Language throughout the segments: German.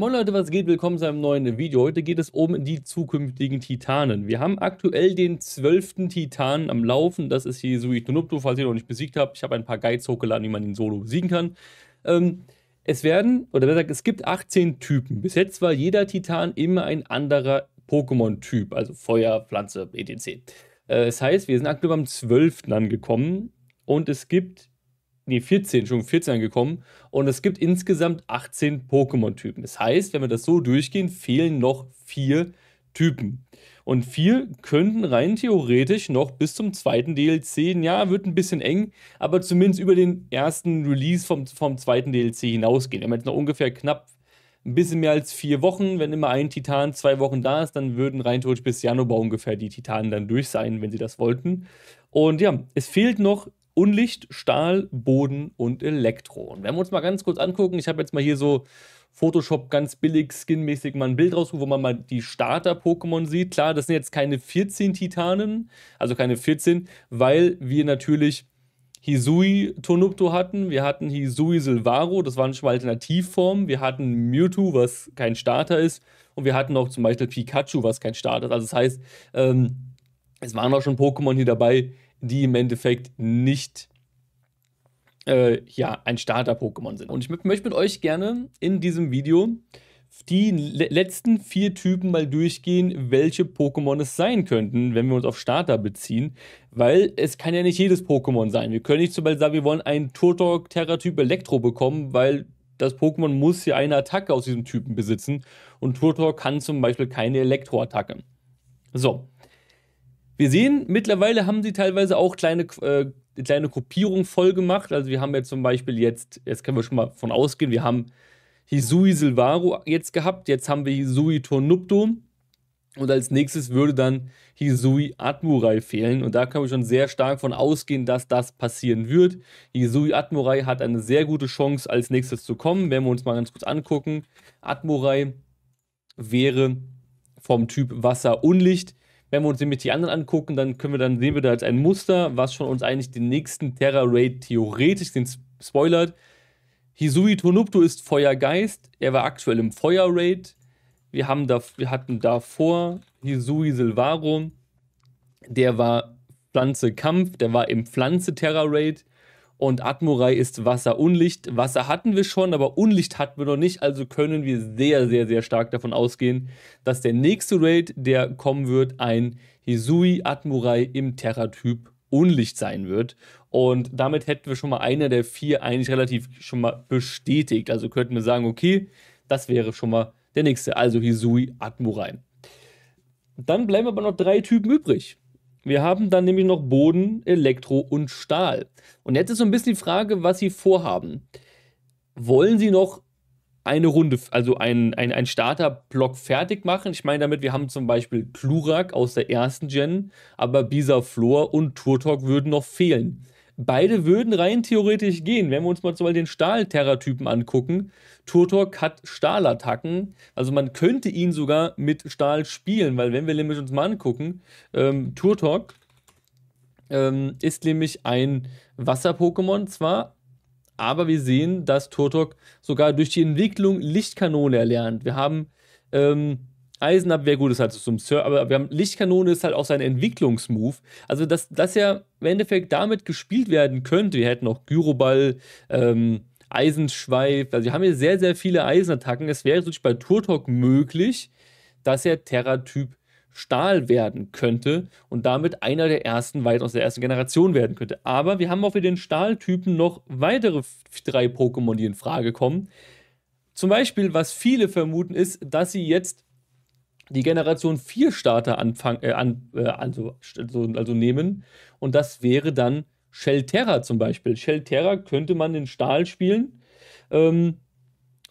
Moin Leute, was geht? Willkommen zu einem neuen Video. Heute geht es um die zukünftigen Titanen. Wir haben aktuell den zwölften Titanen am Laufen. Das ist hier Suitonupto, falls ihr noch nicht besiegt habt. Ich habe ein paar Guides hochgeladen, wie man ihn solo besiegen kann. Ähm, es werden, oder besser gesagt, es gibt 18 Typen. Bis jetzt war jeder Titan immer ein anderer Pokémon-Typ, also Feuer, Pflanze, etc. Äh, das heißt, wir sind aktuell beim zwölften angekommen und es gibt nee, 14, schon 14 angekommen. Und es gibt insgesamt 18 Pokémon-Typen. Das heißt, wenn wir das so durchgehen, fehlen noch vier Typen. Und vier könnten rein theoretisch noch bis zum zweiten DLC, ja, wird ein bisschen eng, aber zumindest über den ersten Release vom, vom zweiten DLC hinausgehen. Wir haben jetzt noch ungefähr knapp ein bisschen mehr als vier Wochen. Wenn immer ein Titan zwei Wochen da ist, dann würden rein theoretisch bis Januar ungefähr die Titanen dann durch sein, wenn sie das wollten. Und ja, es fehlt noch Unlicht, Stahl, Boden und Elektro. Und wenn wir uns mal ganz kurz angucken, ich habe jetzt mal hier so Photoshop ganz billig, skinmäßig mal ein Bild rausgeholt, wo man mal die Starter-Pokémon sieht. Klar, das sind jetzt keine 14 Titanen, also keine 14, weil wir natürlich Hisui Tonupto hatten, wir hatten Hisui Silvaro, das waren schon mal Alternativformen, wir hatten Mewtwo, was kein Starter ist, und wir hatten auch zum Beispiel Pikachu, was kein Starter ist. Also das heißt, ähm, es waren auch schon Pokémon hier dabei, die im Endeffekt nicht äh, ja, ein Starter-Pokémon sind. Und ich möchte mit euch gerne in diesem Video die le letzten vier Typen mal durchgehen, welche Pokémon es sein könnten, wenn wir uns auf Starter beziehen. Weil es kann ja nicht jedes Pokémon sein. Wir können nicht zum Beispiel sagen, wir wollen einen Turtok Terra-Typ Elektro bekommen, weil das Pokémon muss ja eine Attacke aus diesem Typen besitzen. Und Turtok kann zum Beispiel keine Elektro-Attacke. So, wir sehen, mittlerweile haben sie teilweise auch kleine, äh, kleine Gruppierungen voll gemacht. Also wir haben jetzt zum Beispiel jetzt, jetzt können wir schon mal von ausgehen, wir haben Hisui Silvaro jetzt gehabt, jetzt haben wir Hisui Tornupto und als nächstes würde dann Hisui Admurai fehlen. Und da können wir schon sehr stark von ausgehen, dass das passieren wird. Hisui Admurai hat eine sehr gute Chance, als nächstes zu kommen. Wenn wir uns mal ganz kurz angucken. Admurai wäre vom Typ Wasser und Licht. Wenn wir uns nämlich die anderen angucken, dann können wir dann sehen wir da als ein Muster, was schon uns eigentlich den nächsten Terra Raid theoretisch den spoilert. Hisui Tonupto ist Feuergeist. Er war aktuell im Feuer Raid. Wir, haben da, wir hatten davor Hisui Silvaro. Der war Pflanze Kampf. Der war im Pflanze Terra Raid. Und Atmurai ist Wasser, Unlicht. Wasser hatten wir schon, aber Unlicht hatten wir noch nicht. Also können wir sehr, sehr, sehr stark davon ausgehen, dass der nächste Raid, der kommen wird, ein Hisui Atmurai im Terra-Typ Unlicht sein wird. Und damit hätten wir schon mal einer der vier eigentlich relativ schon mal bestätigt. Also könnten wir sagen, okay, das wäre schon mal der nächste. Also Hisui Atmurai. Dann bleiben aber noch drei Typen übrig. Wir haben dann nämlich noch Boden, Elektro und Stahl. Und jetzt ist so ein bisschen die Frage, was Sie vorhaben. Wollen Sie noch eine Runde, also einen ein, ein, ein Starterblock fertig machen? Ich meine damit, wir haben zum Beispiel Klurak aus der ersten Gen, aber Bisa Flor und Turtok würden noch fehlen. Beide würden rein theoretisch gehen. Wenn wir uns mal zum Beispiel den Stahl-Terra-Typen angucken, Turtok hat Stahlattacken. Also man könnte ihn sogar mit Stahl spielen, weil wenn wir nämlich uns mal angucken, ähm, Turtok ähm, ist nämlich ein Wasser-Pokémon zwar, aber wir sehen, dass Turtok sogar durch die Entwicklung Lichtkanone erlernt. Wir haben ähm, Eisenabwehr, gut, ist halt so zum Sir, aber wir haben Lichtkanone ist halt auch sein Entwicklungsmove. Also, dass das ja im Endeffekt damit gespielt werden könnte. Wir hätten auch Gyroball, ähm, Eisenschweif. Also, wir haben hier sehr, sehr viele Eisenattacken. Es wäre natürlich bei Turtok möglich, dass er Terra-Typ Stahl werden könnte und damit einer der ersten, weit aus der ersten Generation werden könnte. Aber wir haben auch für den Stahltypen noch weitere drei Pokémon, die in Frage kommen. Zum Beispiel, was viele vermuten, ist, dass sie jetzt die Generation 4 Starter anfangen, äh, an, äh, also, also, also, nehmen. Und das wäre dann Shell Terra zum Beispiel. Shell Terra könnte man in Stahl spielen. Ähm,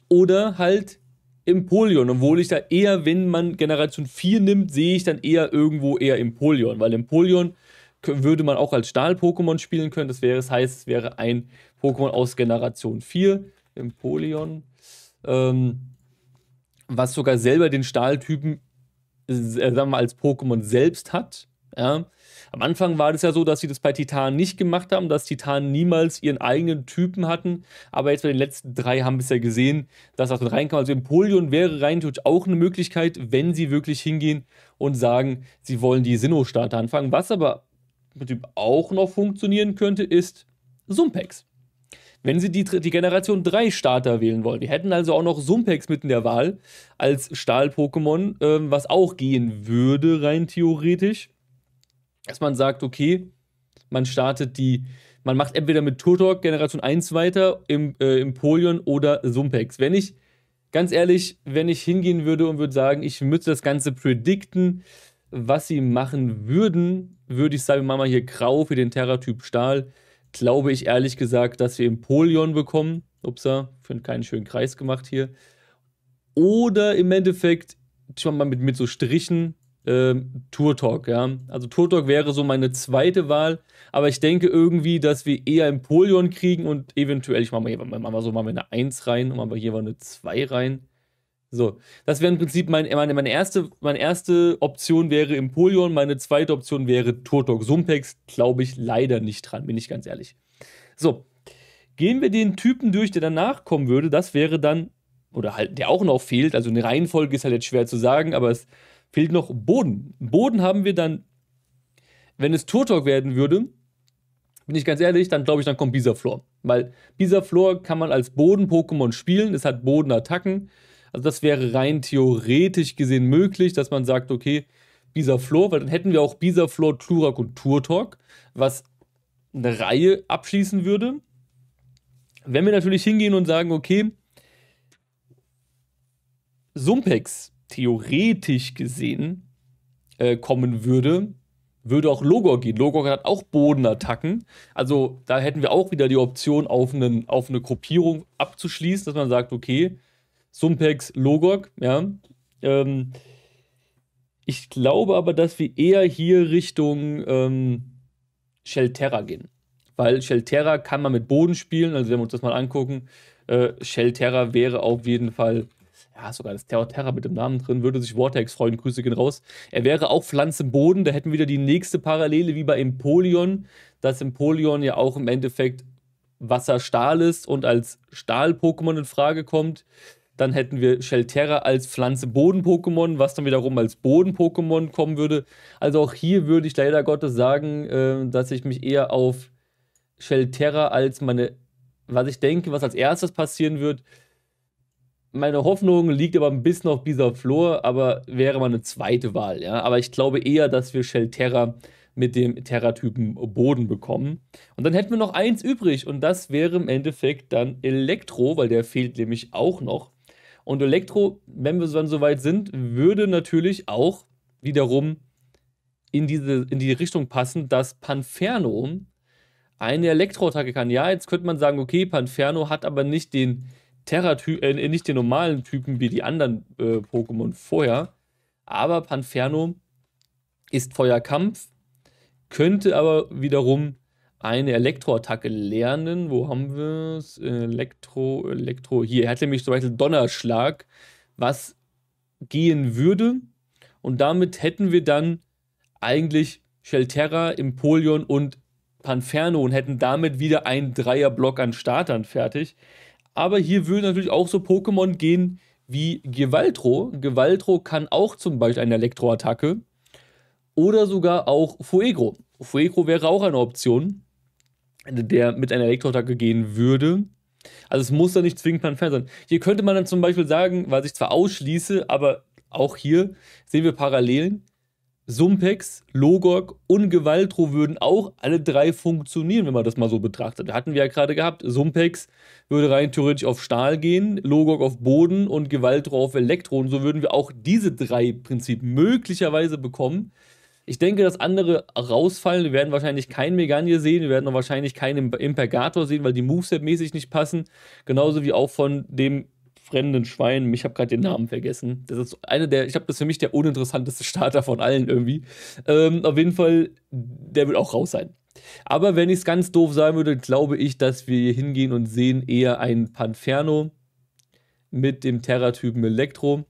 oder halt Empoleon. Obwohl ich da eher, wenn man Generation 4 nimmt, sehe ich dann eher irgendwo eher Empoleon. Weil Empoleon würde man auch als Stahl-Pokémon spielen können. Das wäre, das heißt, es wäre ein Pokémon aus Generation 4. Empoleon. Ähm, was sogar selber den Stahltypen äh, sagen wir mal, als Pokémon selbst hat. Ja. Am Anfang war das ja so, dass sie das bei Titan nicht gemacht haben, dass Titan niemals ihren eigenen Typen hatten. Aber jetzt bei den letzten drei haben wir es ja gesehen, dass das mit reinkam. Also Empoleon wäre rein theoretisch auch eine Möglichkeit, wenn sie wirklich hingehen und sagen, sie wollen die Sinnoh-Starter anfangen. Was aber mit dem auch noch funktionieren könnte, ist Sumpex wenn sie die, die Generation 3 Starter wählen wollen. Wir hätten also auch noch Sumpex mitten der Wahl als Stahl-Pokémon, ähm, was auch gehen würde, rein theoretisch. Dass man sagt, okay, man startet die, man macht entweder mit Turtok Generation 1 weiter, im, äh, Empoleon oder Sumpex. Wenn ich, ganz ehrlich, wenn ich hingehen würde und würde sagen, ich müsste das Ganze predikten, was sie machen würden, würde ich Cybermama hier grau für den Terra-Typ Stahl glaube ich ehrlich gesagt, dass wir im Polion bekommen. Upsa, finde keinen schönen Kreis gemacht hier. Oder im Endeffekt, schon mal mit, mit so Strichen, äh, Tour Talk, ja. Also Tour Talk wäre so meine zweite Wahl, aber ich denke irgendwie, dass wir eher im Polion kriegen und eventuell, ich mache mal, hier, mach mal so, machen wir eine 1 rein und machen wir hier mal eine 2 rein. So, das wäre im Prinzip mein, meine, meine, erste, meine erste Option wäre Empoleon, meine zweite Option wäre Turtok. Sumpex glaube ich leider nicht dran, bin ich ganz ehrlich. So, gehen wir den Typen durch, der danach kommen würde. Das wäre dann, oder halt, der auch noch fehlt, also eine Reihenfolge ist halt jetzt schwer zu sagen, aber es fehlt noch Boden. Boden haben wir dann, wenn es Turtok werden würde, bin ich ganz ehrlich, dann glaube ich, dann kommt Bisaflor. Weil Bisaflor kann man als Boden-Pokémon spielen, es hat Bodenattacken. attacken also das wäre rein theoretisch gesehen möglich, dass man sagt, okay, Bisaflor, weil dann hätten wir auch Bisaflor, Turak und Turtok, was eine Reihe abschließen würde. Wenn wir natürlich hingehen und sagen, okay, Sumpex theoretisch gesehen äh, kommen würde, würde auch Logor gehen. Logor hat auch Bodenattacken. Also da hätten wir auch wieder die Option, auf, einen, auf eine Gruppierung abzuschließen, dass man sagt, okay, Sumpex, Logok, ja. Ähm, ich glaube aber, dass wir eher hier Richtung ähm, Shelterra gehen. Weil Shelterra kann man mit Boden spielen, also wenn wir uns das mal angucken, äh, Shelterra wäre auf jeden Fall, ja, sogar das Terra Terra mit dem Namen drin, würde sich Vortex freuen, Grüße gehen raus. Er wäre auch Pflanze Boden, da hätten wir wieder die nächste Parallele wie bei Empoleon, dass Empoleon ja auch im Endeffekt Wasser Stahl ist und als Stahl-Pokémon in Frage kommt. Dann hätten wir Shelterra als Pflanze-Boden-Pokémon, was dann wiederum als Boden-Pokémon kommen würde. Also auch hier würde ich leider Gottes sagen, äh, dass ich mich eher auf Shelterra als meine, was ich denke, was als erstes passieren wird. Meine Hoffnung liegt aber ein bisschen auf dieser Flor, aber wäre mal eine zweite Wahl. Ja? Aber ich glaube eher, dass wir Shelterra mit dem Terra-Typen Boden bekommen. Und dann hätten wir noch eins übrig und das wäre im Endeffekt dann Elektro, weil der fehlt nämlich auch noch. Und Elektro, wenn wir dann soweit sind, würde natürlich auch wiederum in, diese, in die Richtung passen, dass Panferno eine Elektroattacke kann. Ja, jetzt könnte man sagen, okay, Panferno hat aber nicht den Terra äh, äh, nicht den normalen Typen wie die anderen äh, Pokémon vorher. Aber Panferno ist Feuerkampf, könnte aber wiederum eine Elektroattacke lernen. Wo haben wir es? Elektro, Elektro. Hier, er hat nämlich zum Beispiel Donnerschlag, was gehen würde. Und damit hätten wir dann eigentlich Shelterra, Empoleon und Panferno und hätten damit wieder einen Dreierblock an Startern fertig. Aber hier würden natürlich auch so Pokémon gehen wie Gewaltro. Gewaltro kann auch zum Beispiel eine Elektroattacke oder sogar auch Fuegro. Fuegro wäre auch eine Option der mit einer Elektroattacke gehen würde. Also es muss da nicht zwingend ein Fan sein. Hier könnte man dann zum Beispiel sagen, was ich zwar ausschließe, aber auch hier sehen wir Parallelen. Sumpex, Logok und Gewaltro würden auch alle drei funktionieren, wenn man das mal so betrachtet. Hatten wir ja gerade gehabt. Sumpex würde rein theoretisch auf Stahl gehen, Logok auf Boden und Gewaltro auf Elektro. Und so würden wir auch diese drei Prinzip möglicherweise bekommen. Ich denke, dass andere rausfallen. Wir werden wahrscheinlich keinen Megane sehen. Wir werden auch wahrscheinlich keinen Impergator sehen, weil die Moveset-mäßig nicht passen. Genauso wie auch von dem fremden Schwein. Ich habe gerade den Namen vergessen. Das ist eine der, ich habe das für mich der uninteressanteste Starter von allen irgendwie. Ähm, auf jeden Fall, der wird auch raus sein. Aber wenn ich es ganz doof sagen würde, glaube ich, dass wir hier hingehen und sehen eher ein Panferno mit dem Terra-Typen Elektro.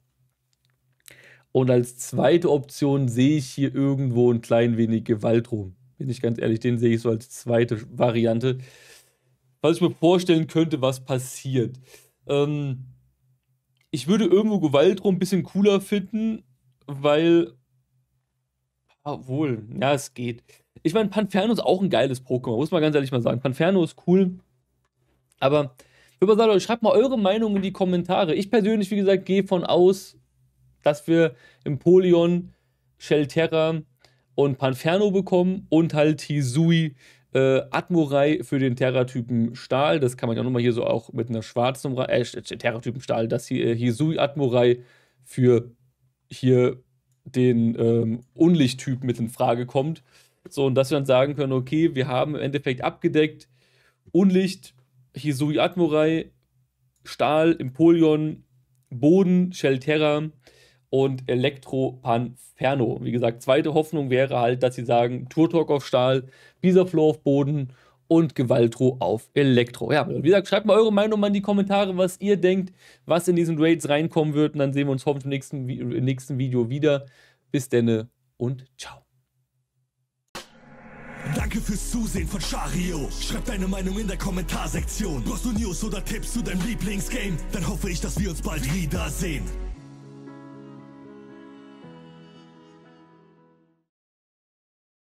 Und als zweite Option sehe ich hier irgendwo ein klein wenig Gewalt rum. Bin ich ganz ehrlich, den sehe ich so als zweite Variante. Was ich mir vorstellen könnte, was passiert. Ähm, ich würde irgendwo Gewalt rum ein bisschen cooler finden, weil. Obwohl, ja, es geht. Ich meine, Panferno ist auch ein geiles Pokémon, muss man ganz ehrlich mal sagen. Panferno ist cool. Aber ich würde mal sagen, schreibt mal eure Meinung in die Kommentare. Ich persönlich, wie gesagt, gehe von aus, dass wir Empoleon, Shelterra und Panferno bekommen und halt Hisui äh, Admurai für den Terra-Typen Stahl. Das kann man ja nochmal hier so auch mit einer schwarzen äh, Terra-Typen Stahl, dass hier äh, Hisui Admurai für hier den ähm, Unlichttypen mit in Frage kommt. So, und dass wir dann sagen können, okay, wir haben im Endeffekt abgedeckt Unlicht, Hisui Admurai, Stahl, Empoleon, Boden, Shelterra, und Elektro Panferno. Wie gesagt, zweite Hoffnung wäre halt, dass sie sagen, Turtok auf Stahl, Bisaflow auf Boden und Gewaltro auf Elektro. Ja, wie gesagt, schreibt mal eure Meinung mal in die Kommentare, was ihr denkt, was in diesen Raids reinkommen wird. Und dann sehen wir uns hoffentlich im nächsten, im nächsten Video wieder. Bis denne und ciao. Danke fürs Zusehen von Shario. Schreib deine Meinung in der Kommentarsektion. Brauchst du News oder Tipps zu deinem Lieblingsgame? Dann hoffe ich, dass wir uns bald wiedersehen.